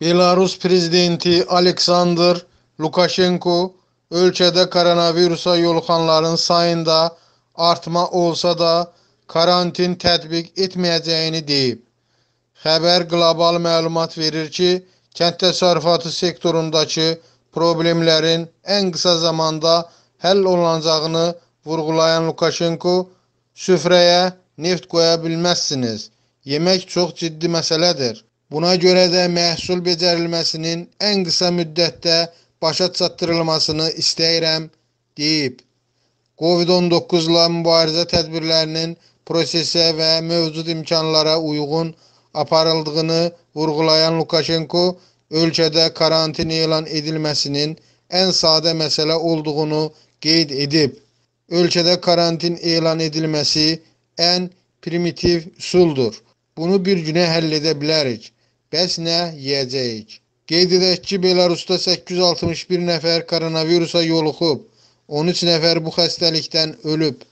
Belarus prezidenti Aleksandr Lukashenko ölkədə koronavirusa yoluxanların sayında artma olsa da karantin tətbiq etməyəcəyini deyib. Xəbər qlobal məlumat verir ki, kənd təsərrüfatı sektorundakı problemlərin ən qısa zamanda həll olunacağını vurğulayan Lukashenko, süfrəyə neft qoya bilməzsiniz. Yemək çox ciddi məsələdir. Buna görə də məhsul becərilməsinin ən qısa müddətdə başa çatdırılmasını istəyirəm, deyib. COVID-19 ilə mübarizə tədbirlərinin prosesə və mövcud imkanlara uyğun aparıldığını vurğulayan Lukaşenko ölkədə karantin elan edilməsinin ən sadə məsələ olduğunu qeyd edib. Ölkədə karantin elan edilməsi ən primitiv üsuldur. Bunu bir günə həll edə bilərik. Bəs nə yeyəcəyik? Qeyd edək ki, Belarusda 861 nəfər koronavirusa yoluxub, 13 nəfər bu xəstəlikdən ölüb.